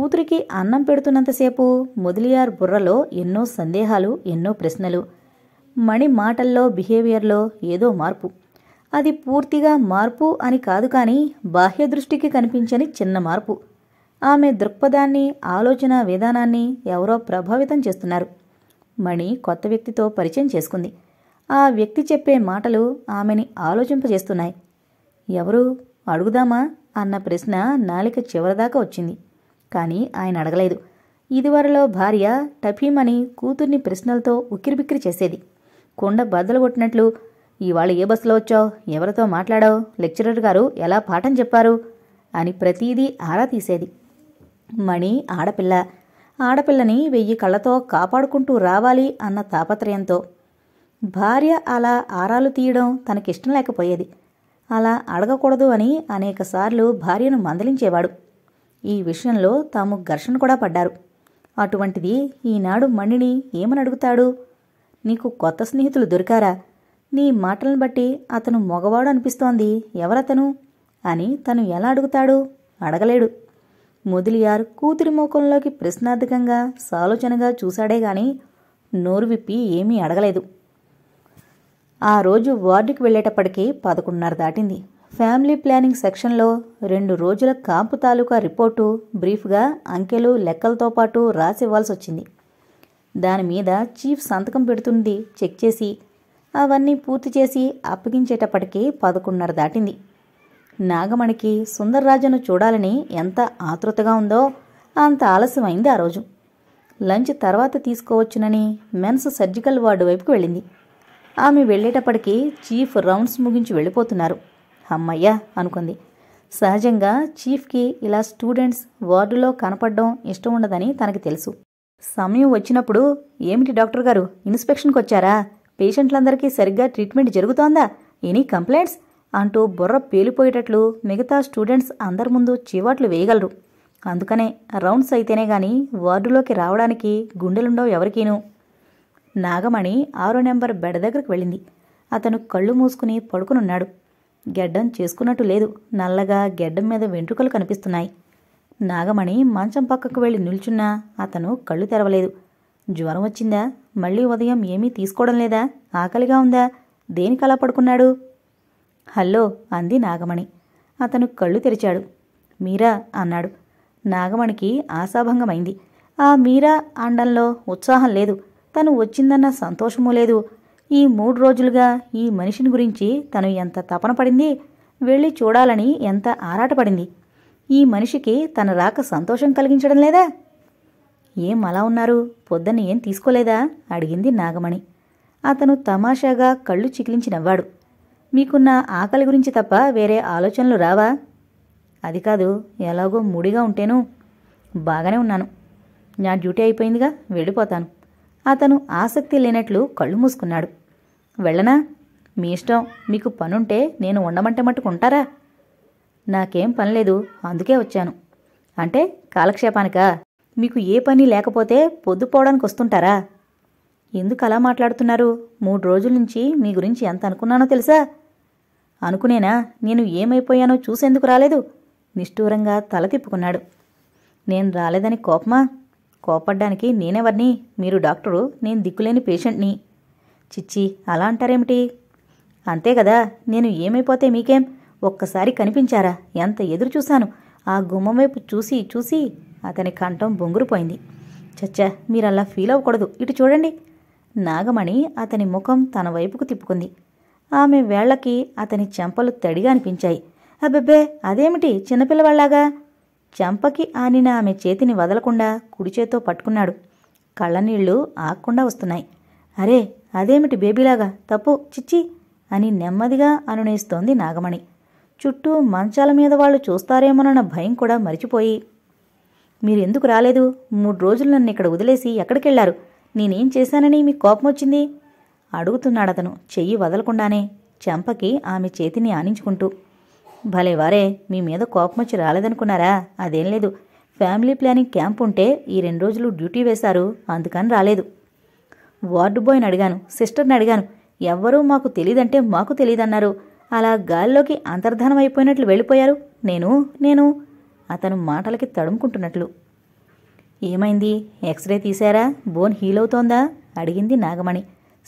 కూతురికి అన్నం పెడుతున్నంతసేపు ముదిలియార్ బుర్రలో ఎన్నో సందేహాలు ఎన్నో ప్రశ్నలు మణి మాటల్లో బిహేవియర్లో ఏదో మార్పు అది పూర్తిగా మార్పు అని కాదు కానీ బాహ్య దృష్టికి కనిపించని చిన్న మార్పు ఆమె దృక్పథాన్ని ఆలోచన విధానాన్ని ఎవరో ప్రభావితం చేస్తున్నారు మణి కొత్త వ్యక్తితో పరిచయం చేసుకుంది ఆ వ్యక్తి చెప్పే మాటలు ఆమెని ఆలోచింపజేస్తున్నాయి ఎవరు అడుగుదామా అన్న ప్రశ్న నాలిక చివరిదాకా వచ్చింది కానీ ఆయన అడగలేదు ఇదివరలో భార్య టఫీమని కూతుర్ని ప్రశ్నలతో ఉక్కిరిబిక్కిరి చేసేది కొండ బద్దలు కొట్టినట్లు ఇవాళ ఏ బస్సులో వచ్చావు ఎవరితో మాట్లాడావు లెక్చరర్ గారు ఎలా పాఠం చెప్పారు అని ప్రతీదీ ఆరా తీసేది మణి ఆడపిల్ల ఆడపిల్లని వెయ్యి కళ్ళతో కాపాడుకుంటూ రావాలి అన్న తాపత్రయంతో భార్య అలా ఆరాలు తీయడం తనకిష్టం లేకపోయేది అలా అడగకూడదు అని అనేకసార్లు భార్యను మందలించేవాడు ఈ విషయంలో తాము ఘర్షణ కూడా పడ్డారు అటువంటిది ఈనాడు మణిని ఏమని అడుగుతాడు నీకు కొత్త స్నేహితులు దొరికారా నీ మాటలను బట్టి అతను మగవాడు అనిపిస్తోంది ఎవరతను అని తను ఎలా అడుగుతాడు అడగలేడు ముదిలియార్ కూతురి మోకంలోకి ప్రశ్నార్థకంగా సాలోచనగా చూశాడే గాని నోరు విప్పి ఏమీ అడగలేదు ఆ రోజు వార్డుకి వెళ్ళేటప్పటికీ పదకొండున్నర దాటింది ఫ్యామిలీ ప్లానింగ్ సెక్షన్లో రెండు రోజుల కాంపు తాలూకా రిపోర్టు బ్రీఫ్గా అంకెలు లెక్కలతో పాటు రాసివ్వాల్సి వచ్చింది దాని మీద చీఫ్ సంతకం పెడుతుంది చెక్ చేసి అవన్నీ పూర్తి చేసి అప్పగించేటప్పటికీ పదకొండున్నర దాటింది నాగమణికి సుందర్రాజును చూడాలని ఎంత ఆతృతగా ఉందో అంత ఆలస్యమైంది ఆ రోజు లంచ్ తర్వాత తీసుకోవచ్చునని మెన్స్ సర్జికల్ వార్డు వైపుకు వెళ్ళింది ఆమె వెళ్ళేటప్పటికీ చీఫ్ రౌండ్స్ ముగించి వెళ్ళిపోతున్నారు అమ్మయ్యా అనుకుంది సహజంగా చీఫ్కి ఇలా స్టూడెంట్స్ వార్డులో కనపడడం ఇష్టం ఉండదని తనకి తెలుసు సమయం వచ్చినప్పుడు ఏమిటి డాక్టర్ గారు ఇన్స్పెక్షన్కి వచ్చారా పేషెంట్లందరికీ సరిగ్గా ట్రీట్మెంట్ జరుగుతోందా ఎనీ కంప్లైంట్స్ అంటూ బుర్ర పేలిపోయేటట్లు మిగతా స్టూడెంట్స్ అందరి ముందు చీవాట్లు వేయగలరు అందుకనే రౌండ్స్ అయితేనే గాని వార్డులోకి రావడానికి గుండెలుండవు ఎవరికీను నాగమణి ఆరో నెంబర్ బెడ దగ్గరకు వెళ్ళింది అతను కళ్ళు మూసుకుని పడుకునున్నాడు గెడ్డం చేసుకున్నట్టు లేదు నల్లగా గెడ్డం మీద వెంట్రుకలు కనిపిస్తున్నాయి నాగమణి మంచం పక్కకు వెళ్ళి నిల్చున్నా అతను కళ్ళు తెరవలేదు జ్వరం వచ్చిందా మళ్ళీ ఉదయం ఏమీ తీసుకోవడం లేదా ఆకలిగా ఉందా దేనికలా పడుకున్నాడు హలో అంది నాగమణి అతను కళ్ళు తెరిచాడు మీరా అన్నాడు నాగమణికి ఆశాభంగమైంది ఆ మీరా అండంలో ఉత్సాహం లేదు తను వచ్చిందన్న సంతోషమూ లేదు ఈ మూడు రోజులుగా ఈ మనిషిని గురించి తను ఎంత తపన పడింది వెళ్ళి చూడాలని ఎంత ఆరాటపడింది ఈ మనిషికి తన రాక సంతోషం కలిగించడం లేదా ఏం అలా ఉన్నారు పొద్దున్న ఏం తీసుకోలేదా అడిగింది నాగమణి అతను తమాషాగా కళ్ళు చికిలించి నవ్వాడు మీకున్న ఆకలి గురించి తప్ప వేరే ఆలోచనలు రావా అది కాదు ఎలాగో ముడిగా ఉంటేను బాగానే ఉన్నాను నా డ్యూటీ అయిపోయిందిగా వెళ్ళిపోతాను అతను ఆసక్తి లేనట్లు కళ్ళు మూసుకున్నాడు వెళ్ళనా మీ ఇష్టం మీకు పనుంటే నేను ఉండమంటే మట్టుకు ఉంటారా నాకేం పని లేదు అందుకే వచ్చాను అంటే కాలక్షేపానికా మీకు ఏ పని లేకపోతే పొద్దుపోవడానికి వస్తుంటారా ఎందుకు అలా మాట్లాడుతున్నారు మూడు రోజుల నుంచి మీ గురించి ఎంత అనుకున్నానో తెలుసా అనుకునేనా నేను ఏమైపోయానో చూసేందుకు రాలేదు నిష్ఠూరంగా తల తిప్పుకున్నాడు నేను రాలేదని కోపమా కోపడ్డానికి నేనెవర్ని మీరు డాక్టరు నేను దిక్కులేని పేషెంట్ని చిచ్చి అలా అంటారేమిటి అంతే కదా నేను ఏమైపోతే మీకేం ఒక్కసారి కనిపించారా ఎంత ఎదురు చూశాను ఆ గుమ్మం వైపు చూసి చూసి అతని కంఠం బొంగురుపోయింది చచ్చా మీరలా ఫీల్ అవ్వకూడదు ఇటు చూడండి నాగమణి అతని ముఖం తన వైపుకు తిప్పుకుంది ఆమె వేళ్లకి అతని చెంపలు తడిగా అనిపించాయి అబ్బెబ్బే అదేమిటి చిన్నపిల్లవాళ్లాగా చెంపకి ఆనిన ఆమె చేతిని వదలకుండా కుడిచేతో పట్టుకున్నాడు కళ్ళనీళ్లు ఆక్కుండా వస్తున్నాయి అరే అదేమిటి బేబీలాగా తప్పు చిచ్చి అని నెమ్మదిగా అనునేస్తోంది నాగమణి చుట్టూ మంచాల మీద వాళ్ళు చూస్తారేమోనన్న భయం కూడా మరిచిపోయి మీరెందుకు రాలేదు మూడు రోజులు నన్ను ఇక్కడ వదిలేసి ఎక్కడికెళ్లారు నేనేం చేశానని మీకు కోపం వచ్చింది అడుగుతున్నాడతను చెయ్యి వదలకుండానే చెంపకి ఆమె చేతిని ఆనించుకుంటూ భలే వారే మీ మీద కోపం వచ్చి రాలేదనుకున్నారా అదేం లేదు ఫ్యామిలీ ప్లానింగ్ క్యాంప్ ఉంటే ఈ రెండు రోజులు డ్యూటీ వేశారు అందుకని రాలేదు వార్డు బాయ్ని అడిగాను సిస్టర్ని అడిగాను ఎవ్వరూ మాకు తెలీదంటే మాకు తెలీదన్నారు అలా గాల్లోకి అంతర్ధానం అయిపోయినట్లు వెళ్ళిపోయారు నేను నేను అతను మాటలకి తడుముకుంటున్నట్లు ఏమైంది ఎక్స్రే తీశారా బోన్ హీల్ అవుతోందా అడిగింది నాగమణి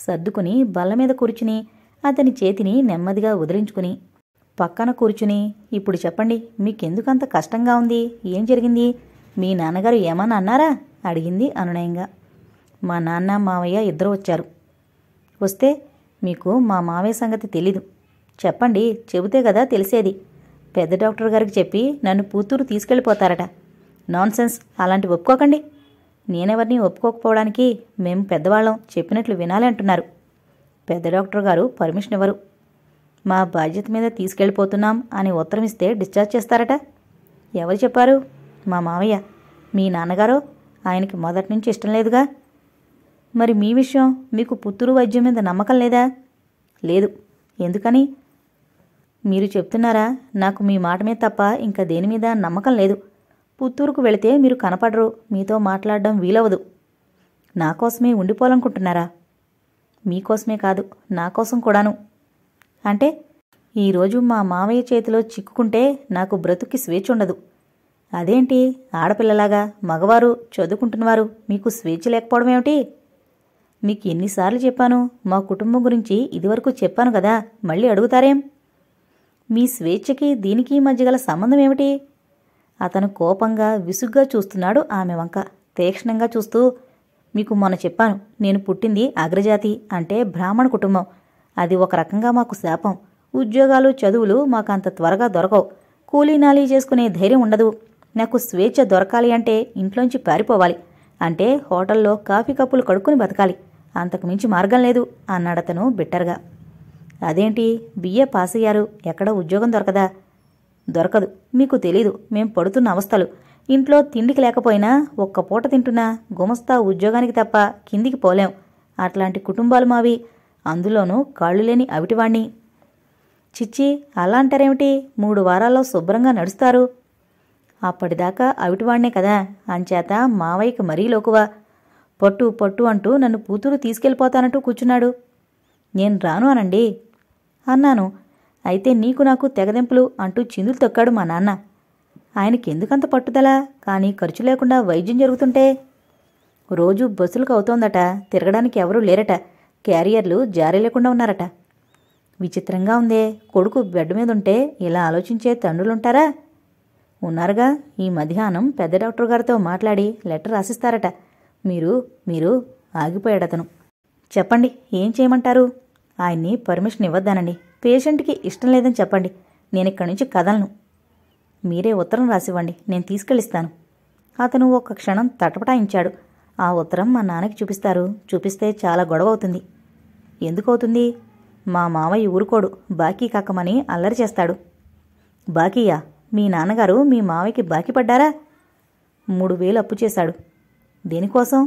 సర్దుకుని బల్ల మీద కూర్చుని అతని చేతిని నెమ్మదిగా వదిలించుకుని పక్కన కూర్చుని ఇప్పుడు చెప్పండి మీకెందుకంత కష్టంగా ఉంది ఏం జరిగింది మీ నాన్నగారు ఏమన్నా అన్నారా అడిగింది అనునయంగా మా నాన్న మావయ్య ఇద్దరు వచ్చారు వస్తే మీకు మా మావయ్య సంగతి తెలీదు చెప్పండి చెబితే కదా తెలిసేది పెద్ద డాక్టర్ గారికి చెప్పి నన్ను పూతూరు తీసుకెళ్ళిపోతారట నాన్సెన్స్ అలాంటివి ఒప్పుకోకండి నేనెవరిని ఒప్పుకోకపోవడానికి మేము పెద్దవాళ్ళం చెప్పినట్లు వినాలి అంటున్నారు పెద్ద డాక్టర్ గారు పర్మిషన్ ఇవ్వరు మా బాధ్యత మీద తీసుకెళ్ళిపోతున్నాం అని ఉత్తరం ఇస్తే డిశ్చార్జ్ చేస్తారట ఎవరు చెప్పారు మా మావయ్య మీ నాన్నగారు ఆయనకి మొదటి నుంచి ఇష్టం లేదుగా మరి మీ విషయం మీకు పుత్తూరు వైద్యం మీద నమ్మకం లేదా లేదు ఎందుకని మీరు చెప్తున్నారా నాకు మీ మాట మీద తప్ప ఇంకా దేని మీద నమ్మకం లేదు పుత్తూరుకు వెళితే మీరు కనపడరు మీతో మాట్లాడడం వీలవదు కోసమే ఉండిపోవాలనుకుంటున్నారా మీకోసమే కాదు నాకోసం కూడాను అంటే ఈరోజు మా మావయ్య చేతిలో చిక్కుకుంటే నాకు బ్రతుక్కి స్వేచ్ఛ ఉండదు అదేంటి ఆడపిల్లలాగా మగవారు చదువుకుంటున్నవారు మీకు స్వేచ్ఛ లేకపోవడం ఏమిటి మీకు ఎన్నిసార్లు చెప్పాను మా కుటుంబం గురించి ఇదివరకు చెప్పాను కదా మళ్ళీ అడుగుతారేం మీ స్వేచ్ఛకి దీనికి మధ్య గల సంబంధం ఏమిటి అతను కోపంగా విసుగ్గా చూస్తున్నాడు ఆమె వంక తీక్షణంగా చూస్తూ మీకు మొన్న చెప్పాను నేను పుట్టింది అగ్రజాతి అంటే బ్రాహ్మణ కుటుంబం అది ఒక రకంగా మాకు శాపం ఉద్యోగాలు చదువులు మాకు అంత త్వరగా దొరకవు కూలీనాలీ చేసుకునే ధైర్యం ఉండదు నాకు స్వేచ్ఛ దొరకాలి అంటే ఇంట్లోంచి పారిపోవాలి అంటే హోటల్లో కాఫీ కప్పులు కడుక్కుని బతకాలి అంతకుమించి మార్గం లేదు అన్నాడతను బిట్టర్గా అదేంటి బిఏ పాస్ అయ్యారు ఎక్కడ ఉద్యోగం దొరకదా దొరకదు మీకు తెలీదు మేం పడుతున్న అవస్థలు ఇంట్లో తిండికి లేకపోయినా ఒక్క పూట తింటున్నా గుమస్తా ఉద్యోగానికి తప్ప కిందికి పోలేం అట్లాంటి కుటుంబాలు మావి అందులోనూ కాళ్ళు లేని అవిటివాణ్ణి చిచ్చి అలా అంటారేమిటి మూడు వారాల్లో శుభ్రంగా నడుస్తారు అప్పటిదాకా అవిటివాణ్ణే కదా అంచేత మావయ్యకి మరీ లోకువా పట్టు పట్టు అంటూ నన్ను కూతురు తీసుకెళ్ళిపోతానంటూ కూర్చున్నాడు నేను రాను అనండి అన్నాను అయితే నీకు నాకు తెగదెంపులు అంటూ చిందులు తొక్కాడు మా నాన్న ఆయనకి ఎందుకంత పట్టుదల కానీ ఖర్చు లేకుండా వైద్యం జరుగుతుంటే రోజు బస్సులకు అవుతోందట తిరగడానికి ఎవరూ లేరట క్యారియర్లు జారీ లేకుండా ఉన్నారట విచిత్రంగా ఉందే కొడుకు బెడ్ మీద ఉంటే ఇలా ఆలోచించే తండ్రులుంటారా ఉన్నారుగా ఈ మధ్యాహ్నం పెద్ద డాక్టర్ గారితో మాట్లాడి లెటర్ రాసిస్తారట మీరు మీరు ఆగిపోయాడు అతను చెప్పండి ఏం చేయమంటారు ఆయన్ని పర్మిషన్ ఇవ్వద్దానండి పేషెంట్కి ఇష్టం లేదని చెప్పండి నేను ఇక్కడి నుంచి కదలను మీరే ఉత్తరం రాసివ్వండి నేను తీసుకెళ్ళిస్తాను అతను ఒక క్షణం తటపటాయించాడు ఆ ఉత్తరం మా నాన్నకి చూపిస్తారు చూపిస్తే చాలా గొడవ అవుతుంది ఎందుకవుతుంది మా మావయ్య ఊరుకోడు బాకీ కాకమని అల్లరి చేస్తాడు బాకీయా మీ నాన్నగారు మీ మావయ్యకి బాకీ పడ్డారా మూడు వేలు అప్పు చేశాడు దేనికోసం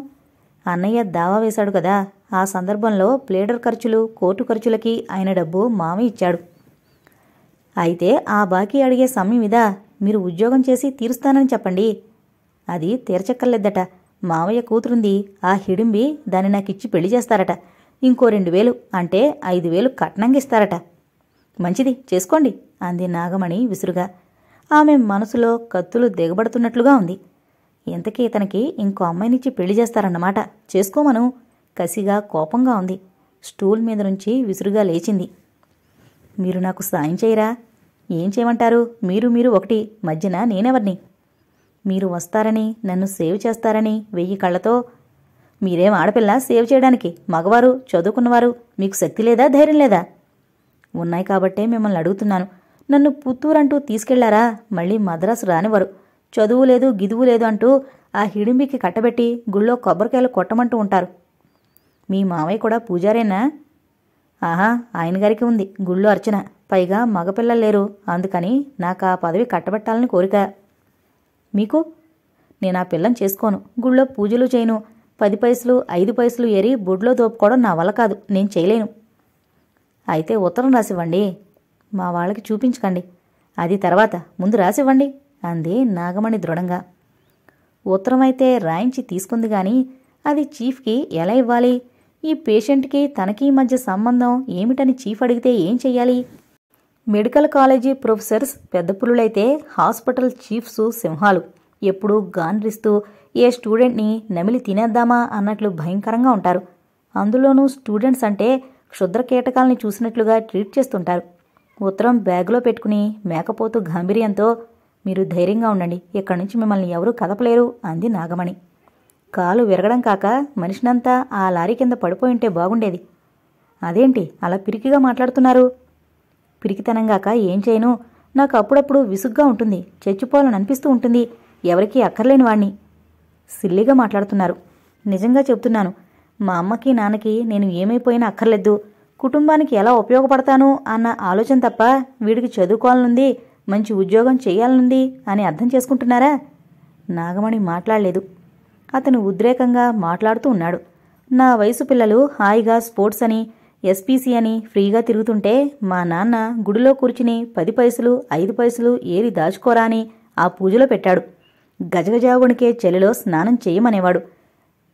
అన్నయ్య దావా వేశాడు కదా ఆ సందర్భంలో ప్లేడర్ ఖర్చులు కోర్టు ఖర్చులకి ఆయన డబ్బు మామ ఇచ్చాడు అయితే ఆ బాకీ అడిగే సమ్మి మీద మీరు ఉద్యోగం చేసి తీరుస్తానని చెప్పండి అది తీర్చక్కర్లేదట మావయ్య కూతురుంది ఆ హిడింబి దాన్ని నాకిచ్చి పెళ్లి చేస్తారట ఇంకో రెండు వేలు అంటే ఐదు వేలు కట్నంగా ఇస్తారట మంచిది చేసుకోండి అంది నాగమణి విసురుగా ఆమె మనసులో కత్తులు దిగబడుతున్నట్లుగా ఉంది ఇంతకీ ఇతనికి ఇంకో అమ్మాయినిచ్చి పెళ్లి చేస్తారన్నమాట చేసుకోమను కసిగా కోపంగా ఉంది స్టూల్ మీద నుంచి విసురుగా లేచింది మీరు నాకు సాయం చేయరా ఏం చేయమంటారు మీరు మీరు ఒకటి మధ్యన నేనెవర్ని మీరు వస్తారని నన్ను సేవ్ చేస్తారని వెయ్యి కళ్ళతో మీరేం ఆడపిల్ల సేవ్ చేయడానికి మగవారు చదువుకున్నవారు మీకు శక్తి లేదా ధైర్యం లేదా ఉన్నాయి కాబట్టే మిమ్మల్ని అడుగుతున్నాను నన్ను పుత్తూరంటూ తీసుకెళ్లారా మళ్ళీ మద్రాసు రానివ్వరు చదువు లేదు గిదువు లేదు అంటూ ఆ హిడింబికి కట్టబెట్టి గుళ్ళో కొబ్బరికాయలు కొట్టమంటూ ఉంటారు మీ మామయ్య కూడా పూజారేనా ఆహా ఆయన గారికి ఉంది గుళ్ళో అర్చన పైగా మగపిల్లలు లేరు అందుకని నాకు ఆ పదవి కట్టబెట్టాలని కోరిక మీకు నేను ఆ పిల్లని చేసుకోను గుళ్ళో పూజలు చేయను పది పైసలు ఐదు పైసలు ఏరి బొడ్లో దోపుకోవడం నా వల్ల కాదు నేను చేయలేను అయితే ఉత్తరం రాసివ్వండి మా వాళ్ళకి చూపించకండి అది తర్వాత ముందు రాసివ్వండి అంది నాగమణి దృఢంగా ఉత్తరమైతే రాయించి తీసుకుంది కానీ అది చీఫ్కి ఎలా ఇవ్వాలి ఈ పేషెంట్కి తనకి మధ్య సంబంధం ఏమిటని చీఫ్ అడిగితే ఏం చెయ్యాలి మెడికల్ కాలేజీ ప్రొఫెసర్స్ పెద్ద హాస్పిటల్ చీఫ్స్ సింహాలు ఎప్పుడూ గాన్రిస్తూ ఏ స్టూడెంట్ని నమిలి తినేద్దామా అన్నట్లు భయంకరంగా ఉంటారు అందులోనూ స్టూడెంట్స్ అంటే క్షుద్ర కీటకాలని చూసినట్లుగా ట్రీట్ చేస్తుంటారు ఉత్తరం బ్యాగులో పెట్టుకుని మేకపోతూ గాంభీర్యంతో మీరు ధైర్యంగా ఉండండి ఇక్కడి నుంచి మిమ్మల్ని ఎవరూ కదపలేరు అంది నాగమణి కాలు విరగడం కాక మనిషినంతా ఆ లారీ కింద పడిపోయి ఉంటే బాగుండేది అదేంటి అలా పిరికిగా మాట్లాడుతున్నారు పిరికితనంగాక ఏం చేయను నాకు అప్పుడప్పుడు విసుగ్గా ఉంటుంది చచ్చిపోవాలని అనిపిస్తూ ఉంటుంది ఎవరికీ అక్కర్లేని వాణ్ణి సిల్లిగా మాట్లాడుతున్నారు నిజంగా చెప్తున్నాను మా అమ్మకి నాన్నకి నేను ఏమైపోయినా అక్కర్లేదు కుటుంబానికి ఎలా ఉపయోగపడతాను అన్న ఆలోచన తప్ప వీడికి చదువుకోవాలనుంది మంచి ఉద్యోగం చేయాలనుంది అని అర్థం చేసుకుంటున్నారా నాగమణి మాట్లాడలేదు అతను ఉద్రేకంగా మాట్లాడుతూ ఉన్నాడు నా వయసు పిల్లలు హాయిగా స్పోర్ట్స్ అని ఎస్పీసీ అని ఫ్రీగా తిరుగుతుంటే మా నాన్న గుడిలో కూర్చుని పది పైసలు ఐదు పైసలు ఏరి దాచుకోరా అని ఆ పూజలో పెట్టాడు గజగజావుడికే చెలిలో స్నానం చేయమనేవాడు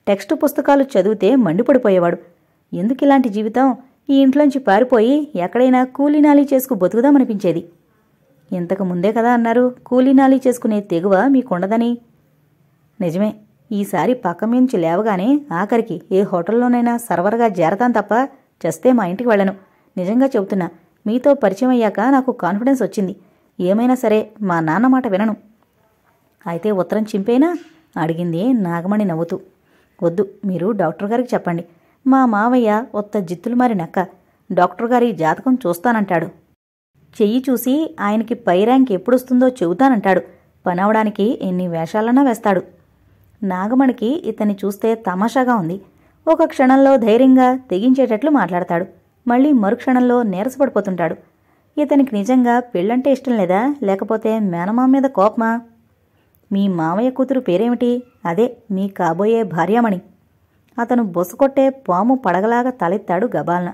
టెక్స్ట్ పుస్తకాలు చదివితే మండిపడిపోయేవాడు ఎందుకిలాంటి జీవితం ఈ ఇంట్లోంచి పారిపోయి ఎక్కడైనా కూలీనాలి చేసుకు బతుకుదామనిపించేది ఇంతకు ముందే కదా అన్నారు కూలీనాలి చేసుకునే తెగువ మీకుండదని నిజమే ఈసారి పక్క మించి లేవగానే ఆఖరికి ఏ హోటల్లోనైనా సర్వర్గా చేరతాను తప్ప చస్తే మా ఇంటికి వెళ్ళను నిజంగా చెబుతున్నా మీతో పరిచయం అయ్యాక నాకు కాన్ఫిడెన్స్ వచ్చింది ఏమైనా సరే మా నాన్న మాట వినను అయితే ఉత్తరం చింపేనా అడిగింది నాగమణి నవ్వుతూ వద్దు మీరు డాక్టర్ గారికి చెప్పండి మా మావయ్య ఒత్త జిత్తులు మారి నక్క డాక్టర్ గారి జాతకం చూస్తానంటాడు చెయ్యి చూసి ఆయనకి పై ర్యాంక్ ఎప్పుడొస్తుందో చెబుతానంటాడు పనవడానికి ఎన్ని వేషాలన్నా వేస్తాడు నాగమణికి ఇతన్ని చూస్తే తమాషాగా ఉంది ఒక క్షణంలో ధైర్యంగా తెగించేటట్లు మాట్లాడతాడు మళ్ళీ మరుక్షణంలో నీరసపడిపోతుంటాడు ఇతనికి నిజంగా పెళ్ళంటే ఇష్టం లేదా లేకపోతే మేనమా మీద కోపమా మీ మామయ్య కూతురు పేరేమిటి అదే మీ కాబోయే భార్యామణి అతను బొసకొట్టే పాము పడగలాగా తలెత్తాడు గబాలన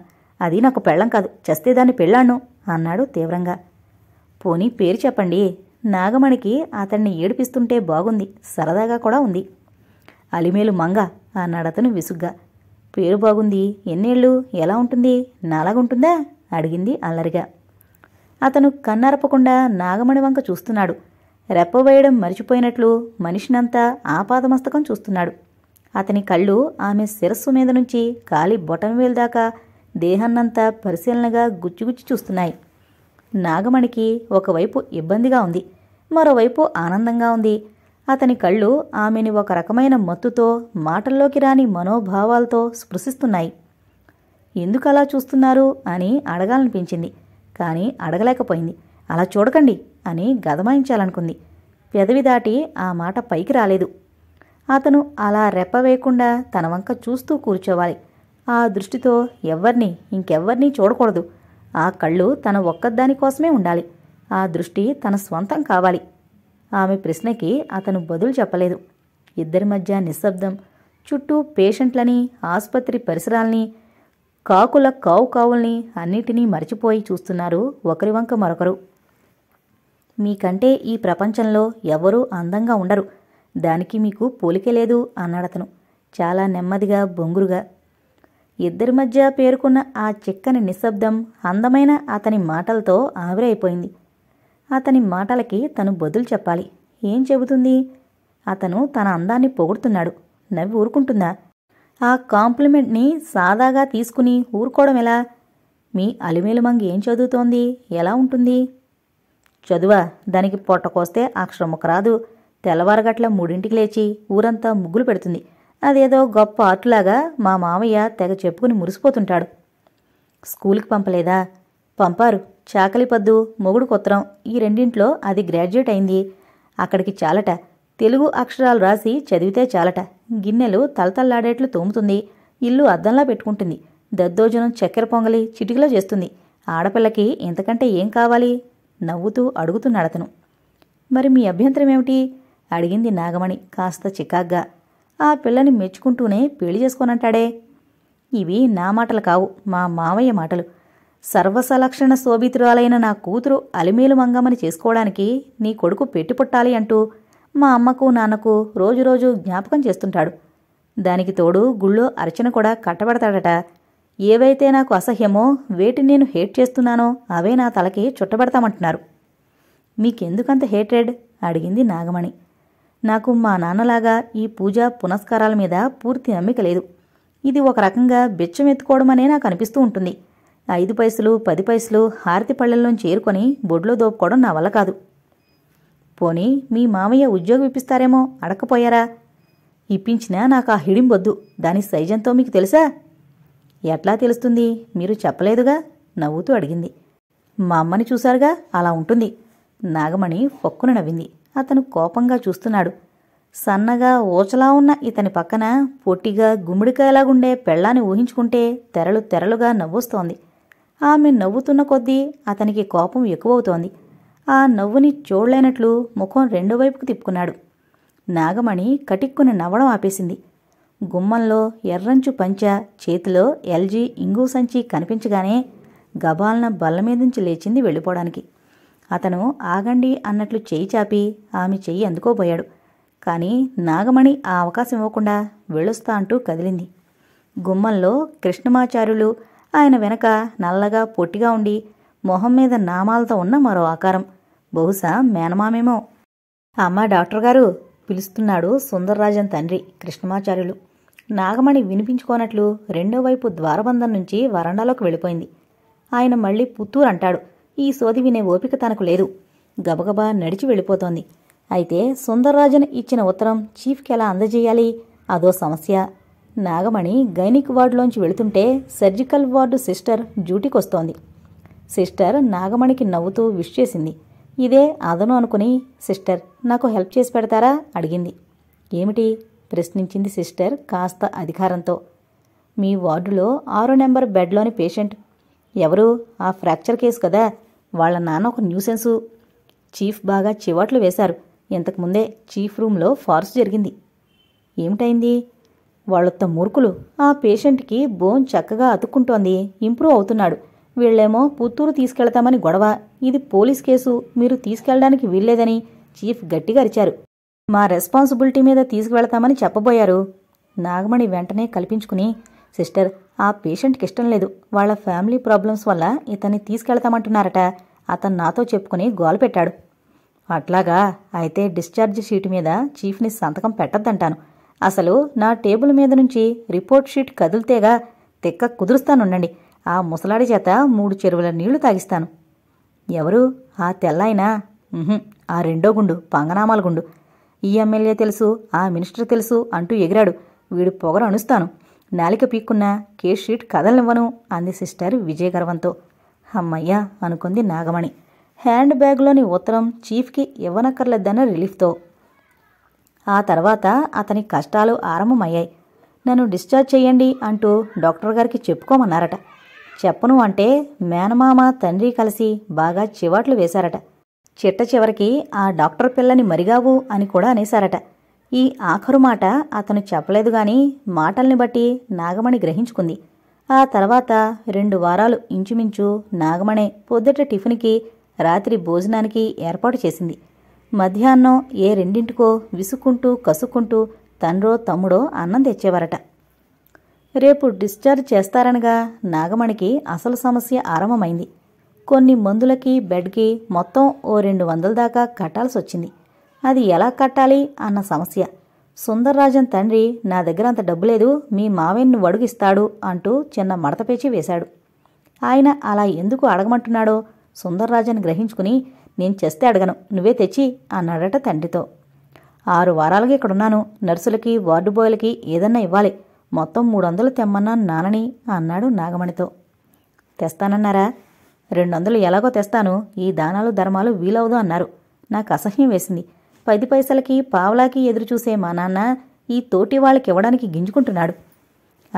అది నాకు పెళ్ళం కాదు చస్తే దాన్ని పెళ్ళాను అన్నాడు తీవ్రంగా పోనీ పేరు చెప్పండి నాగమణికి అతన్ని ఏడిపిస్తుంటే బాగుంది సరదాగా కూడా ఉంది అలిమేలు మంగ అన్నాడతను విసుగ్గా పేరు బాగుంది ఎన్నేళ్ళు ఎలా ఉంటుంది నాలాగుంటుందా అడిగింది అల్లరిగా అతను కన్నరపకుండా నాగమణి వంక చూస్తున్నాడు రెప్పవేయడం మరిచిపోయినట్లు మనిషినంతా ఆపాదమస్తకం చూస్తున్నాడు అతని కళ్ళు ఆమె శిరస్సు మీద నుంచి కాలి బొటనవేలు దాకా దేహన్నంతా పరిశీలనగా గుచ్చిగుచ్చి చూస్తున్నాయి నాగమణికి ఒకవైపు ఇబ్బందిగా ఉంది మరోవైపు ఆనందంగా ఉంది అతని కళ్ళు ఆమెని ఒక రకమైన మత్తుతో మాటల్లోకి రాని మనోభావాలతో స్పృశిస్తున్నాయి ఎందుకలా చూస్తున్నారు అని అడగాలనిపించింది కానీ అడగలేకపోయింది అలా చూడకండి అని గదమాయించాలనుకుంది పెదవి దాటి ఆ మాట పైకి రాలేదు అతను అలా రెప్పవేయకుండా తన వంక చూస్తూ కూర్చోవాలి ఆ దృష్టితో ఎవ్వర్ని ఇంకెవ్వర్నీ చూడకూడదు ఆ కళ్ళు తన ఒక్కదానికోసమే ఉండాలి ఆ దృష్టి తన స్వంతం కావాలి ఆమె ప్రశ్నకి అతను బదులు చెప్పలేదు ఇద్దరి మధ్య నిశ్శబ్దం చుట్టూ పేషెంట్లని ఆసుపత్రి పరిసరాల్ని కాకుల కావు కావుల్ని అన్నిటినీ మరిచిపోయి చూస్తున్నారు ఒకరి వంక మరొకరు మీకంటే ఈ ప్రపంచంలో ఎవరూ అందంగా ఉండరు దానికి మీకు పోలికే లేదు అన్నాడతను చాలా నెమ్మదిగా బొంగురుగా ఇద్దరి మధ్య పేర్కొన్న ఆ చిక్కని నిశ్శబ్దం అందమైన అతని మాటలతో ఆవిరైపోయింది అతని మాటలకి తను బదులు చెప్పాలి ఏం చెబుతుంది అతను తన అందాన్ని పొగుడుతున్నాడు నవ్వి ఊరుకుంటుందా ఆ కాంప్లిమెంట్ని సాదాగా తీసుకుని ఊరుకోవడం ఎలా మీ అలిమేలు మంగి ఏం చదువుతోంది ఎలా ఉంటుంది చదువా దానికి పొట్టకొస్తే అక్షరముఖ రాదు తెల్లవారగట్ల మూడింటికి లేచి ఊరంతా ముగ్గులు పెడుతుంది అదేదో గొప్ప ఆర్ట్లాగా మా మామయ్య తెగ చెప్పుకుని మురిసిపోతుంటాడు స్కూల్కి పంపలేదా పంపారు చాకలి పద్దు మొగుడు కొత్తరం ఈ రెండింట్లో అది గ్రాడ్యుయేట్ అయింది అక్కడికి చాలట తెలుగు అక్షరాలు రాసి చదివితే చాలట గిన్నెలు తలతల్లాడేట్లు తోముతుంది ఇల్లు అద్దంలా పెట్టుకుంటుంది దద్దోజనం చక్కెర పొంగలి చిటికలో చేస్తుంది ఆడపిల్లకి ఇంతకంటే ఏం కావాలి నవ్వుతూ అడుగుతున్నాడతను మరి మీ అభ్యంతరం ఏమిటి అడిగింది నాగమణి కాస్త చికాగ్గా ఆ పిల్లని మెచ్చుకుంటూనే పెళ్లి చేసుకోనంటాడే ఇవి నా మాటలు కావు మా మావయ్య మాటలు సర్వసలక్షణ శోభితురాలైన నా కూతురు అలిమేలు మంగమని చేసుకోవడానికి నీ కొడుకు పెట్టిపుట్టాలి అంటూ మా అమ్మకు నాన్నకు రోజురోజు జ్ఞాపకం చేస్తుంటాడు దానికి తోడు గుళ్ళో అర్చన కూడా కట్టబడతాడట ఏవైతే నాకు అసహ్యమో వేటిని నేను హేట్ చేస్తున్నానో అవే నా తలకి చుట్టబడతామంటున్నారు మీకెందుకంత హేటెడ్ అడిగింది నాగమణి నాకు మా నాన్నలాగా ఈ పూజా పునస్కారాల మీద పూర్తి నమ్మిక లేదు ఇది ఒక రకంగా బిచ్చం ఎత్తుకోవడమనే నాకు అనిపిస్తూ ఉంటుంది ఐదు పైసలు పది పైసలు హారతి పళ్ళల్లోంచి చేరుకొని బొడ్లో దోపుకోవడం నా వల్ల కాదు పోనీ మీ మామయ్య ఉద్యోగం ఇప్పిస్తారేమో అడకపోయారా ఇప్పించినా నాకు ఆ హిడింబొద్దు దాని సైజంతో మీకు తెలుసా ఎట్లా తెలుస్తుంది మీరు చెప్పలేదుగా నవ్వుతూ అడిగింది మా అమ్మని చూశారుగా అలా ఉంటుంది నాగమణి పొక్కున నవ్వింది అతను కోపంగా చూస్తున్నాడు సన్నగా ఓచలా ఉన్న ఇతని పక్కన పొట్టిగా గుమ్మిడికాయలాగుండే పెళ్ళాన్ని ఊహించుకుంటే తెరలు తెరలుగా నవ్వుస్తోంది ఆమె నవ్వుతున్న కొద్దీ అతనికి కోపం ఎక్కువవుతోంది ఆ నవ్వుని చూడలేనట్లు ముఖం రెండో వైపుకు తిప్పుకున్నాడు నాగమణి కటిక్కుని నవ్వడం ఆపేసింది గుమ్మంలో ఎర్రంచు పంచ చేతిలో ఎల్జీ ఇంగు సంచి కనిపించగానే గబాలన బల్ల మీద నుంచి లేచింది వెళ్ళిపోవడానికి అతను ఆగండి అన్నట్లు చేయి చాపి ఆమె చెయ్యి అందుకోబోయాడు కానీ నాగమణి ఆ అవకాశం ఇవ్వకుండా వెళుస్తా అంటూ కదిలింది గుమ్మంలో కృష్ణమాచార్యులు ఆయన వెనక నల్లగా పొట్టిగా ఉండి మొహం మీద నామాలతో ఉన్న మరో ఆకారం బహుశా మేనమామేమో అమ్మ డాక్టర్ గారు పిలుస్తున్నాడు సుందర్రాజన్ తండ్రి కృష్ణమాచార్యులు నాగమణి వినిపించుకోనట్లు రెండో వైపు ద్వారబంధం నుంచి వరండాలోకి వెళ్ళిపోయింది ఆయన మళ్ళీ పుత్తూరు అంటాడు ఈ సోది వినే ఓపిక తనకు లేదు గబగబా నడిచి వెళ్ళిపోతోంది అయితే సుందర్రాజన్ ఇచ్చిన ఉత్తరం చీఫ్కి ఎలా అందజేయాలి అదో సమస్య నాగమణి గైనిక్ వార్డులోంచి వెళుతుంటే సర్జికల్ వార్డు సిస్టర్ డ్యూటీకొస్తోంది సిస్టర్ నాగమణికి నవ్వుతూ విష్ చేసింది ఇదే అదను అనుకుని సిస్టర్ నాకు హెల్ప్ చేసి పెడతారా అడిగింది ఏమిటి ప్రశ్నించింది సిస్టర్ కాస్త అధికారంతో మీ వార్డులో ఆరో నెంబర్ బెడ్లోని పేషెంట్ ఎవరు ఆ ఫ్రాక్చర్ కేసు కదా వాళ్ళ నాన్న ఒక న్యూసెన్సు చీఫ్ బాగా చివాట్లు వేశారు ఇంతకుముందే చీఫ్ రూమ్లో ఫార్స్ జరిగింది ఏమిటైంది వాళ్ళొత్త మూర్ఖులు ఆ పేషెంట్కి బోన్ చక్కగా అతుక్కుంటోంది ఇంప్రూవ్ అవుతున్నాడు వీళ్ళేమో పుత్తూరు తీసుకెళ్తామని గొడవ ఇది పోలీస్ కేసు మీరు తీసుకెళ్ళడానికి వీల్లేదని చీఫ్ గట్టిగా అరిచారు మా రెస్పాన్సిబిలిటీ మీద తీసుకువెళ్తామని చెప్పబోయారు నాగమణి వెంటనే కల్పించుకుని సిస్టర్ ఆ పేషెంట్కి ఇష్టం లేదు వాళ్ళ ఫ్యామిలీ ప్రాబ్లమ్స్ వల్ల ఇతన్ని తీసుకెళ్తామంటున్నారట అతను నాతో చెప్పుకుని గోల పెట్టాడు అట్లాగా అయితే డిశ్చార్జ్ షీట్ మీద చీఫ్ని సంతకం పెట్టద్దంటాను అసలు నా టేబుల్ మీద నుంచి రిపోర్ట్ షీట్ కదిలితేగా తిక్క కుదురుస్తానుండండి ఆ ముసలాడి చేత మూడు చెరువుల నీళ్లు తాగిస్తాను ఎవరు ఆ తెల్లయినా ఆ రెండో గుండు పంగనామాల గుండు ఈ ఎమ్మెల్యే తెలుసు ఆ మినిస్టర్ తెలుసు అంటూ ఎగిరాడు వీడు పొగరు అణుస్తాను నాలిక పీక్కున్న కేస్ షీట్ కదలనివ్వను అంది సిస్టర్ విజయ గర్వంతో అమ్మయ్యా అనుకుంది నాగమణి హ్యాండ్ బ్యాగ్లోని ఉత్తరం చీఫ్కి ఇవ్వనక్కర్లేదన్న రిలీఫ్తో ఆ తర్వాత అతని కష్టాలు ఆరంభమయ్యాయి నన్ను డిశ్చార్జ్ చేయండి అంటూ డాక్టర్ గారికి చెప్పుకోమన్నారట చెప్పను అంటే మేనమామ తండ్రి కలిసి బాగా చివాట్లు వేశారట చిట్ట చివరికి ఆ డాక్టర్ పిల్లని మరిగావు అని కూడా అనేశారట ఈ ఆఖరు మాట అతను చెప్పలేదు గాని మాటల్ని బట్టి నాగమణి గ్రహించుకుంది ఆ తర్వాత రెండు వారాలు ఇంచుమించు నాగమణే పొద్దుట టిఫిన్కి రాత్రి భోజనానికి ఏర్పాటు చేసింది మధ్యాహ్నం ఏ రెండింటికో విసుక్కుంటూ కసుక్కుంటూ తండ్రో తమ్ముడో అన్నం తెచ్చేవారట రేపు డిశ్చార్జ్ చేస్తారనగా నాగమణికి అసలు సమస్య ఆరంభమైంది కొన్ని మందులకి బెడ్కి మొత్తం ఓ రెండు వందల దాకా కట్టాల్సొచ్చింది అది ఎలా కట్టాలి అన్న సమస్య సుందర్రాజన్ తండ్రి నా దగ్గర అంత డబ్బు లేదు మీ మావయ్య నువ్వు అంటూ చిన్న మడతపేచి వేశాడు ఆయన అలా ఎందుకు అడగమంటున్నాడో సుందర్రాజన్ గ్రహించుకుని నేను చేస్తే అడగను నువ్వే తెచ్చి అన్నాడట తండ్రితో ఆరు వారాలుగా ఇక్కడున్నాను నర్సులకి వార్డు బాయ్లకి ఏదన్నా ఇవ్వాలి మొత్తం మూడు వందలు తెమ్మన్నా నానని అన్నాడు నాగమణితో తెస్తానన్నారా రెండు వందలు ఎలాగో తెస్తాను ఈ దానాలు ధర్మాలు వీలవదు అన్నారు నాకు అసహ్యం వేసింది పది పైసలకి పావలాకి ఎదురుచూసే మా నాన్న ఈ తోటి వాళ్ళకి ఇవ్వడానికి గింజుకుంటున్నాడు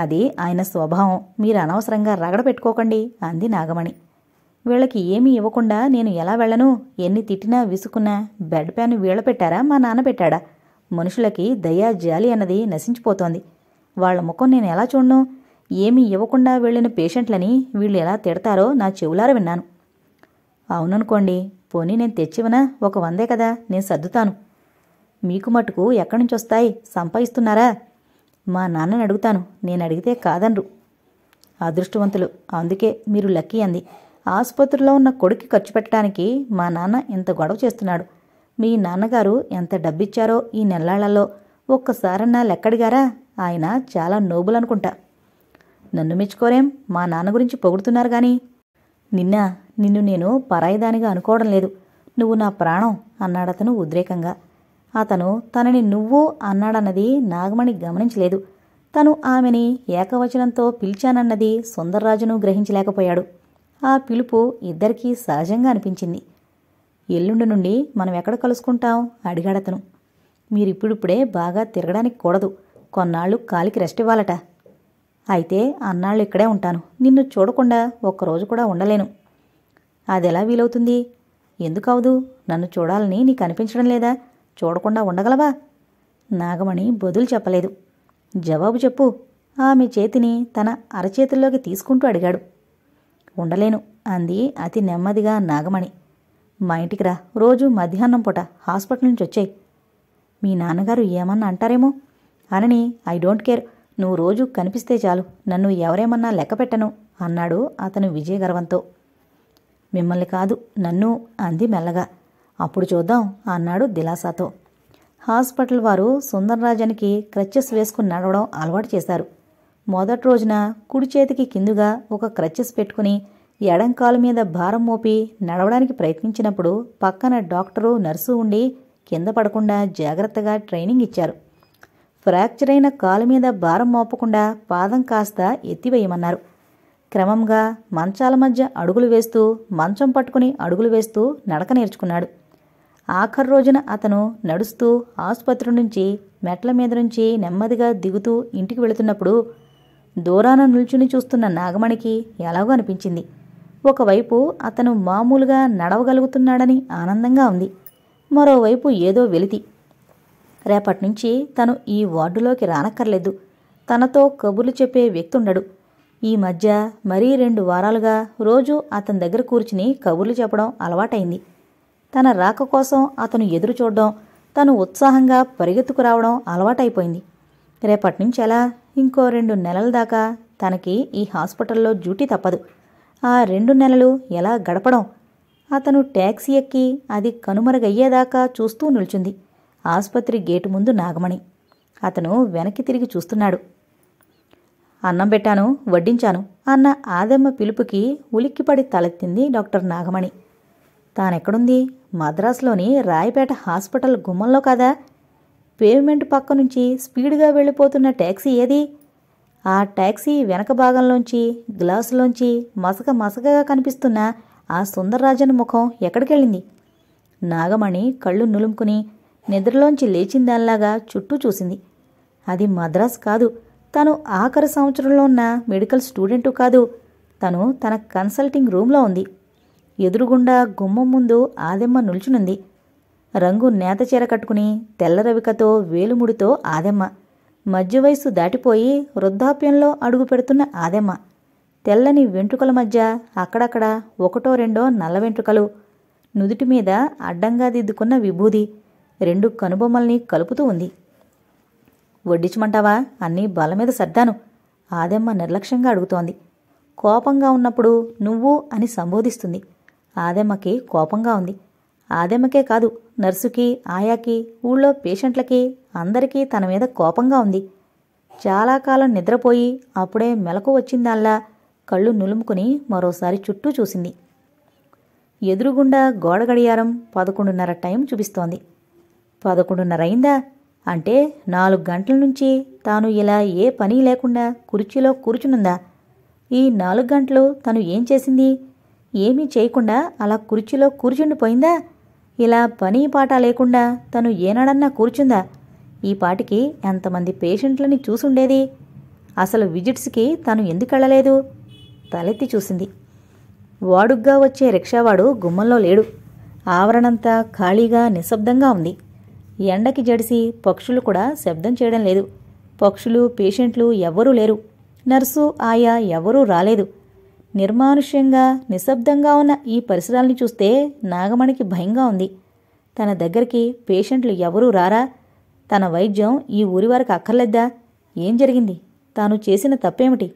అది ఆయన స్వభావం మీరు అనవసరంగా రగడ పెట్టుకోకండి అంది నాగమణి వీళ్ళకి ఏమీ ఇవ్వకుండా నేను ఎలా వెళ్ళను ఎన్ని తిట్టినా విసుకున్నా బెడ్ ప్యాన్ వీళ్ళ పెట్టారా మా నాన్న పెట్టాడా మనుషులకి దయా జాలి అన్నది నశించిపోతోంది వాళ్ళ ముఖం నేను ఎలా చూడను ఏమీ ఇవ్వకుండా వెళ్ళిన పేషెంట్లని వీళ్ళు ఎలా తిడతారో నా చెవులార విన్నాను అవుననుకోండి పోనీ నేను తెచ్చివనా ఒక వందే కదా నేను సర్దుతాను మీకు మటుకు ఎక్కడి నుంచి వస్తాయి సంపాదిస్తున్నారా మా నాన్నని అడుగుతాను నేను అడిగితే కాదనరు అదృష్టవంతులు అందుకే మీరు లక్కీ అంది ఆసుపత్రిలో ఉన్న కొడుకు ఖర్చు పెట్టడానికి మా నాన్న ఇంత గొడవ చేస్తున్నాడు మీ నాన్నగారు ఎంత డబ్బిచ్చారో ఈ నెల్లాళ్లలో ఒక్కసారన్నా లెక్కడిగారా ఆయన చాలా నోబుల్ అనుకుంటా నన్ను మెచ్చుకోరేం మా నాన్న గురించి పొగుడుతున్నారు కానీ నిన్న నిన్ను నేను పరాయిదానిగా అనుకోవడం లేదు నువ్వు నా ప్రాణం అన్నాడతను ఉద్రేకంగా అతను తనని నువ్వు అన్నాడన్నది నాగమణి గమనించలేదు తను ఆమెని ఏకవచనంతో పిలిచానన్నది సుందర్రాజును గ్రహించలేకపోయాడు ఆ పిలుపు ఇద్దరికీ సహజంగా అనిపించింది ఎల్లుండి నుండి మనం ఎక్కడ కలుసుకుంటాం అడిగాడతను మీరిప్పుడిప్పుడే బాగా తిరగడానికి కూడదు కొన్నాళ్ళు కాలికి రెస్ట్ ఇవ్వాలట అయితే అన్నాళ్ళు ఇక్కడే ఉంటాను నిన్ను చూడకుండా ఒక్కరోజు కూడా ఉండలేను అదెలా వీలవుతుంది ఎందుకు నన్ను చూడాలని నీకు అనిపించడం లేదా చూడకుండా ఉండగలవా నాగమణి బదులు చెప్పలేదు జవాబు చెప్పు ఆమె చేతిని తన అరచేతుల్లోకి తీసుకుంటూ అడిగాడు ఉండలేను అంది అతి నెమ్మదిగా నాగమణి మా ఇంటికి రా రోజు మధ్యాహ్నం పూట హాస్పిటల్ నుంచి వచ్చాయి మీ నాన్నగారు ఏమన్నా అంటారేమో అనని ఐ డోంట్ కేర్ నువ్వు రోజు కనిపిస్తే చాలు నన్ను ఎవరేమన్నా లెక్క పెట్టను అన్నాడు అతను విజయగర్వంతో మిమ్మల్ని కాదు నన్ను అంది మెల్లగా అప్పుడు చూద్దాం అన్నాడు దిలాసాతో హాస్పిటల్ వారు సుందరరాజానికి క్రచ్చెస్ వేసుకుని నడవడం అలవాటు చేశారు మొదటి రోజున కుడి చేతికి కిందుగా ఒక క్రచ్చెస్ పెట్టుకుని ఎడం కాలు మీద భారం మోపి నడవడానికి ప్రయత్నించినప్పుడు పక్కన డాక్టరు నర్సు ఉండి కింద పడకుండా జాగ్రత్తగా ట్రైనింగ్ ఇచ్చారు ఫ్రాక్చర్ అయిన కాలు మీద భారం మోపకుండా పాదం కాస్త ఎత్తివేయమన్నారు క్రమంగా మంచాల మధ్య అడుగులు వేస్తూ మంచం పట్టుకుని అడుగులు వేస్తూ నడక నేర్చుకున్నాడు ఆఖరు రోజున అతను నడుస్తూ ఆసుపత్రి నుంచి మెట్ల మీద నుంచి నెమ్మదిగా దిగుతూ ఇంటికి వెళుతున్నప్పుడు దూరాన నిల్చుని చూస్తున్న నాగమణికి ఎలాగో అనిపించింది ఒకవైపు అతను మామూలుగా నడవగలుగుతున్నాడని ఆనందంగా ఉంది మరోవైపు ఏదో వెలితి రేపటి నుంచి తను ఈ వార్డులోకి రానక్కర్లేదు తనతో కబుర్లు చెప్పే వ్యక్తుండడు ఈ మధ్య మరీ రెండు వారాలుగా రోజు అతని దగ్గర కూర్చుని కబుర్లు చెప్పడం అలవాటైంది తన రాక కోసం అతను ఎదురు చూడడం తను ఉత్సాహంగా పరిగెత్తుకు రావడం అలవాటైపోయింది రేపటి నుంచి ఎలా ఇంకో రెండు నెలల దాకా తనకి ఈ హాస్పిటల్లో డ్యూటీ తప్పదు ఆ రెండు నెలలు ఎలా గడపడం అతను ట్యాక్సీ ఎక్కి అది కనుమరుగయ్యేదాకా చూస్తూ నిల్చుంది ఆసుపత్రి గేటు ముందు నాగమణి అతను వెనక్కి తిరిగి చూస్తున్నాడు అన్నం పెట్టాను వడ్డించాను అన్న ఆదమ్మ పిలుపుకి ఉలిక్కిపడి తలెత్తింది డాక్టర్ నాగమణి తానెక్కడుంది మద్రాసులోని రాయపేట హాస్పిటల్ గుమ్మంలో కాదా పేమెంట్ పక్క నుంచి స్పీడ్గా వెళ్ళిపోతున్న ట్యాక్సీ ఏది ఆ ట్యాక్సీ వెనక భాగంలోంచి గ్లాసులోంచి మసక మసకగా కనిపిస్తున్న ఆ సుందర్రాజన్ ముఖం ఎక్కడికెళ్ళింది నాగమణి కళ్ళు నులుముకుని నిద్రలోంచి లేచిందల్లాగా చుట్టూ చూసింది అది మద్రాస్ కాదు తను ఆఖరి సంవత్సరంలో ఉన్న మెడికల్ స్టూడెంటు కాదు తను తన కన్సల్టింగ్ రూమ్లో ఉంది ఎదురుగుండా గుమ్మం ముందు ఆదెమ్మ నుల్చునుంది రంగు నేత చీర కట్టుకుని తెల్లరవికతో వేలుముడితో ఆదెమ్మ మధ్య వయస్సు దాటిపోయి వృద్ధాప్యంలో అడుగు పెడుతున్న ఆదెమ్మ తెల్లని వెంట్రుకల మధ్య అక్కడక్కడ ఒకటో రెండో నల్ల వెంట్రుకలు నుదుటి మీద అడ్డంగా దిద్దుకున్న విభూది రెండు కనుబొమ్మల్ని కలుపుతూ ఉంది వడ్డించమంటావా అన్నీ బల మీద సర్దాను ఆదమ్మ నిర్లక్ష్యంగా అడుగుతోంది కోపంగా ఉన్నప్పుడు నువ్వు అని సంబోధిస్తుంది ఆదమ్మకి కోపంగా ఉంది ఆదమ్మకే కాదు నర్సుకి ఆయాకి ఊళ్ళో పేషెంట్లకి అందరికీ తన మీద కోపంగా ఉంది చాలా కాలం నిద్రపోయి అప్పుడే మెలకు వచ్చిందాల్లా కళ్ళు నులుముకుని మరోసారి చుట్టూ చూసింది ఎదురుగుండా గోడ గడియారం పదకొండున్నర టైం చూపిస్తోంది పదకొండున్నర అయిందా అంటే నాలుగు గంటల నుంచి తాను ఇలా ఏ పని లేకుండా కుర్చీలో కూర్చునుందా ఈ నాలుగు గంటలు తను ఏం చేసింది ఏమీ చేయకుండా అలా కుర్చీలో కూర్చుండిపోయిందా ఇలా పని పాట లేకుండా తను ఏనాడన్నా కూర్చుందా ఈ పాటికి ఎంతమంది పేషెంట్లని చూసుండేది అసలు విజిట్స్కి తను ఎందుకు వెళ్ళలేదు తలెత్తి చూసింది వాడుగ్గా వచ్చే రిక్షావాడు గుమ్మంలో లేడు ఆవరణంతా ఖాళీగా నిశ్శబ్దంగా ఉంది ఎండకి జడిసి పక్షులు కూడా శబ్దం చేయడం లేదు పక్షులు పేషెంట్లు ఎవ్వరూ లేరు నర్సు ఆయా ఎవరూ రాలేదు నిర్మానుష్యంగా నిశ్శబ్దంగా ఉన్న ఈ పరిసరాల్ని చూస్తే నాగమణికి భయంగా ఉంది తన దగ్గరికి పేషెంట్లు ఎవరూ రారా తన వైద్యం ఈ ఊరి వారికి అక్కర్లేద్దా ఏం జరిగింది తాను చేసిన తప్పేమిటి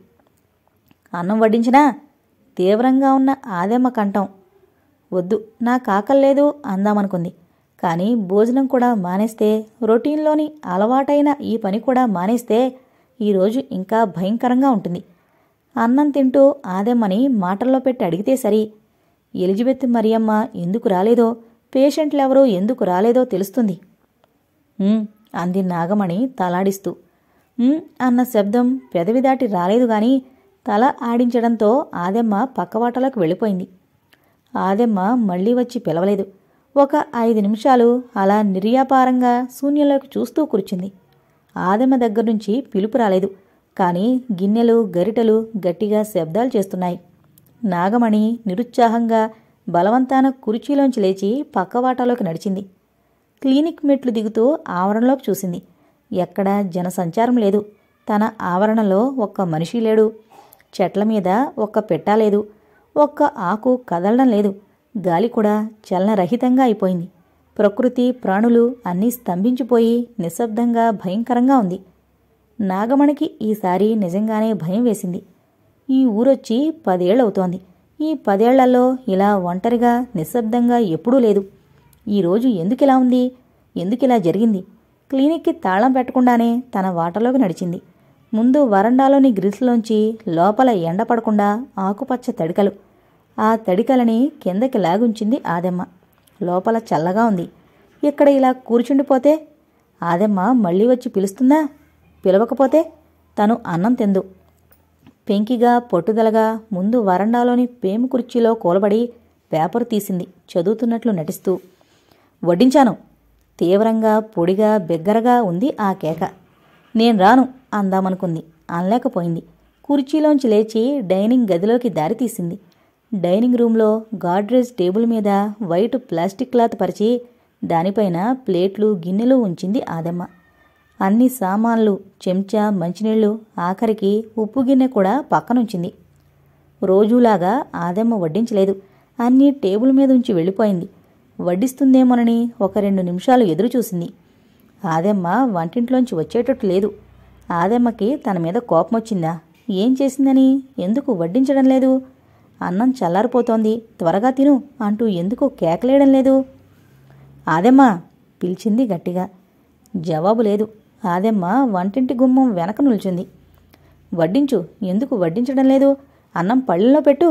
అన్నం వడ్డించినా తీవ్రంగా ఉన్న ఆదెమ్మ కంఠం వద్దు నా కాకల్లేదు అందామనుకుంది కానీ భోజనం కూడా మానేస్తే రొటీన్లోని అలవాటైన ఈ పని కూడా మానేస్తే ఈరోజు ఇంకా భయంకరంగా ఉంటుంది అన్నం తింటూ ఆదెమ్మని మాటల్లో పెట్టి అడిగితే సరి ఎలిజబెత్ మరియమ్మ ఎందుకు రాలేదో పేషెంట్లెవరూ ఎందుకు రాలేదో తెలుస్తుంది అంది నాగమణి తలాడిస్తూ అన్న శబ్దం పెదవి దాటి రాలేదు గాని తల ఆడించడంతో ఆదెమ్మ పక్కవాటలకు వెళ్ళిపోయింది ఆదెమ్మ మళ్ళీ వచ్చి పిలవలేదు ఒక ఐదు నిమిషాలు అలా నిర్యాపారంగా శూన్యంలోకి చూస్తూ కూర్చుంది ఆదమ దగ్గర నుంచి పిలుపు రాలేదు కానీ గిన్నెలు గరిటలు గట్టిగా శబ్దాలు చేస్తున్నాయి నాగమణి నిరుత్సాహంగా బలవంతాన కుర్చీలోంచి లేచి పక్కవాటాలోకి నడిచింది క్లినిక్ మెట్లు దిగుతూ ఆవరణలోకి చూసింది ఎక్కడా జనసంచారం లేదు తన ఆవరణలో ఒక్క మనిషి లేడు చెట్ల మీద ఒక్క పెట్టాలేదు ఒక్క ఆకు కదలడం లేదు గాలి కూడా చలనరహితంగా అయిపోయింది ప్రకృతి ప్రాణులు అన్నీ స్తంభించిపోయి నిశ్శబ్దంగా భయంకరంగా ఉంది నాగమణికి ఈసారి నిజంగానే భయం వేసింది ఈ ఊరొచ్చి పదేళ్లవుతోంది ఈ పదేళ్లలో ఇలా ఒంటరిగా నిశ్శబ్దంగా ఎప్పుడూ లేదు ఈరోజు ఎందుకిలా ఉంది ఎందుకిలా జరిగింది క్లినిక్కి తాళం పెట్టకుండానే తన వాటలోకి నడిచింది ముందు వరండాలోని గ్రిల్స్లోంచి లోపల ఎండపడకుండా ఆకుపచ్చ తడికలు ఆ తడికలని కిందకి లాగుంచింది ఆదెమ్మ లోపల చల్లగా ఉంది ఇక్కడ ఇలా కూర్చుండిపోతే ఆదెమ్మ మళ్ళీ వచ్చి పిలుస్తుందా పిలవకపోతే తను అన్నం తిందు పెంకిగా పట్టుదలగా ముందు వరండాలోని పేము కుర్చీలో కూలబడి పేపరు తీసింది చదువుతున్నట్లు నటిస్తూ వడ్డించాను తీవ్రంగా పొడిగా బిగ్గరగా ఉంది ఆ కేక నేను రాను అందామనుకుంది అనలేకపోయింది కుర్చీలోంచి లేచి డైనింగ్ గదిలోకి దారి తీసింది డైనింగ్ రూమ్లో గాడ్రేజ్ టేబుల్ మీద వైట్ ప్లాస్టిక్ క్లాత్ పరిచి దానిపైన ప్లేట్లు గిన్నెలు ఉంచింది ఆదమ్మ అన్ని సామాన్లు చెంచా మంచినీళ్ళు ఆఖరికి ఉప్పు గిన్నె కూడా పక్కనుంచింది రోజూలాగా ఆదమ్మ వడ్డించలేదు అన్ని టేబుల్ మీద ఉంచి వెళ్ళిపోయింది వడ్డిస్తుందేమోనని ఒక రెండు నిమిషాలు ఎదురుచూసింది ఆదమ్మ వంటింట్లోంచి వచ్చేటట్టు లేదు ఆదమ్మకి తన మీద కోపం వచ్చిందా ఏం చేసిందని ఎందుకు వడ్డించడం లేదు అన్నం చల్లారిపోతోంది త్వరగా తిను అంటూ ఎందుకో కేకలేయడం లేదు ఆదెమ్మా పిలిచింది గట్టిగా జవాబు లేదు ఆదెమ్మ వంటింటి గుమ్మం వెనక నిల్చుంది వడ్డించు ఎందుకు వడ్డించడం లేదు అన్నం పళ్ళలో పెట్టు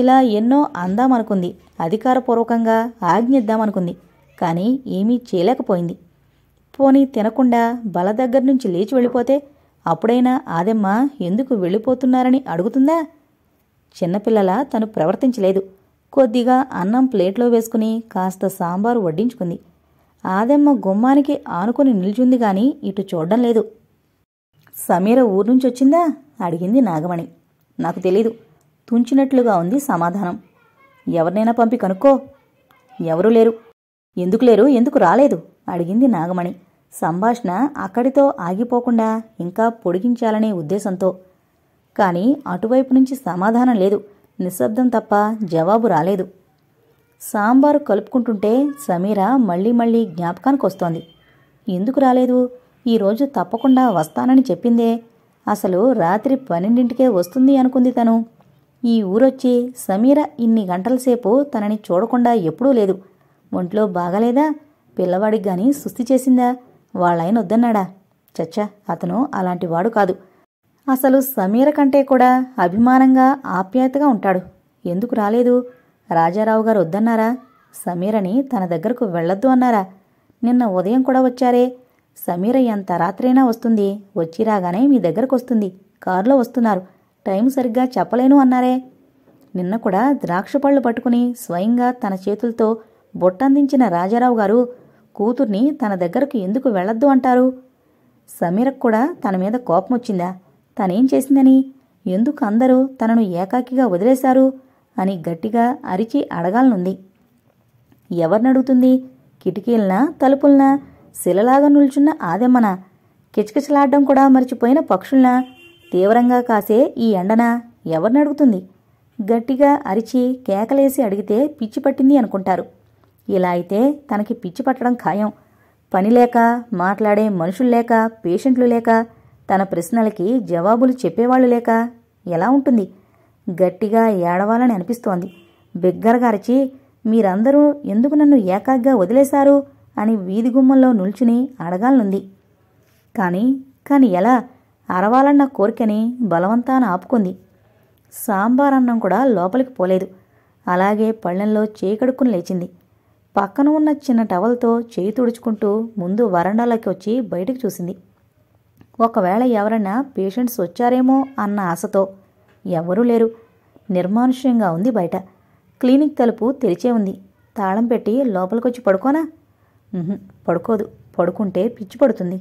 ఇలా ఎన్నో అందామనుకుంది అధికారపూర్వకంగా ఆజ్ఞిద్దామనుకుంది కానీ ఏమీ చేయలేకపోయింది పోనీ తినకుండా బల దగ్గర నుంచి లేచి వెళ్ళిపోతే అప్పుడైనా ఆదెమ్మ ఎందుకు వెళ్ళిపోతున్నారని అడుగుతుందా చిన్నపిల్లలా తను ప్రవర్తించలేదు కొద్దిగా అన్నం ప్లేట్లో వేసుకుని కాస్త సాంబారు వడ్డించుకుంది ఆదమ్మ గుమ్మానికి ఆనుకుని నిల్చుంది గాని ఇటు చూడడం లేదు సమీర ఊరు నుంచి వచ్చిందా అడిగింది నాగమణి నాకు తెలీదు తుంచినట్లుగా ఉంది సమాధానం ఎవరినైనా పంపి కనుక్కో ఎవరూ లేరు ఎందుకు లేరు ఎందుకు రాలేదు అడిగింది నాగమణి సంభాషణ అక్కడితో ఆగిపోకుండా ఇంకా పొడిగించాలనే ఉద్దేశంతో కానీ అటువైపు నుంచి సమాధానం లేదు నిశ్శబ్దం తప్ప జవాబు రాలేదు సాంబారు కలుపుకుంటుంటే సమీర మళ్ళీ మళ్ళీ జ్ఞాపకానికి వస్తోంది ఎందుకు రాలేదు ఈరోజు తప్పకుండా వస్తానని చెప్పిందే అసలు రాత్రి పన్నెండింటికే వస్తుంది అనుకుంది తను ఈ ఊరొచ్చి సమీర ఇన్ని గంటల సేపు తనని చూడకుండా ఎప్పుడూ లేదు ఒంట్లో బాగలేదా పిల్లవాడికి గాని సుస్థి చేసిందా వాళ్ళైన వద్దన్నాడా చచ్చా అతను అలాంటి వాడు కాదు అసలు సమీర కంటే కూడా అభిమానంగా ఆప్యాయతగా ఉంటాడు ఎందుకు రాలేదు రాజారావు గారు వద్దన్నారా సమీరని తన దగ్గరకు వెళ్ళొద్దు అన్నారా నిన్న ఉదయం కూడా వచ్చారే సమీర ఎంత రాత్రైనా వస్తుంది వచ్చి రాగానే మీ దగ్గరకు వస్తుంది కారులో వస్తున్నారు టైం సరిగ్గా చెప్పలేను అన్నారే నిన్న కూడా ద్రాక్ష పళ్ళు పట్టుకుని స్వయంగా తన చేతులతో బొట్టందించిన రాజారావు గారు కూతుర్ని తన దగ్గరకు ఎందుకు వెళ్ళొద్దు అంటారు సమీరకు కూడా తన మీద కోపం వచ్చిందా తనేం చేసిందని ఎందుకు అందరూ తనను ఏకాకిగా వదిలేశారు అని గట్టిగా అరిచి అడగాలనుంది ఎవరినడుగుతుంది కిటికీలనా తలుపులనా శిలలాగా నిల్చున్న ఆదెమ్మన కిచకిచలాడ్డం కూడా మర్చిపోయిన పక్షుల్నా తీవ్రంగా కాసే ఈ ఎండన ఎవర్నడుగుతుంది గట్టిగా అరిచి కేకలేసి అడిగితే పిచ్చి పట్టింది అనుకుంటారు ఇలా అయితే తనకి పిచ్చి పట్టడం ఖాయం పని లేక మాట్లాడే మనుషులు లేక పేషెంట్లు లేక తన ప్రశ్నలకి జవాబులు చెప్పేవాళ్ళు లేక ఎలా ఉంటుంది గట్టిగా ఏడవాలని అనిపిస్తోంది బిగ్గరగారిచి మీరందరూ ఎందుకు నన్ను ఏకాగ్గా వదిలేశారు అని వీధి గుమ్మంలో నిల్చుని అడగాలనుంది కానీ కాని ఎలా అరవాలన్న కోరికని బలవంతాన ఆపుకుంది సాంబార్ అన్నం కూడా లోపలికి పోలేదు అలాగే పళ్ళెంలో చేకడుక్కుని లేచింది పక్కన ఉన్న చిన్న టవల్తో చేయి తుడుచుకుంటూ ముందు వరండాలోకి వచ్చి బయటకు చూసింది ఒకవేళ ఎవరైనా పేషెంట్స్ వచ్చారేమో అన్న ఆశతో ఎవరూ లేరు నిర్మానుష్యంగా ఉంది బయట క్లినిక్ తలుపు తెరిచే ఉంది తాళం పెట్టి లోపలికొచ్చి పడుకోనా పడుకోదు పడుకుంటే పిచ్చి పడుతుంది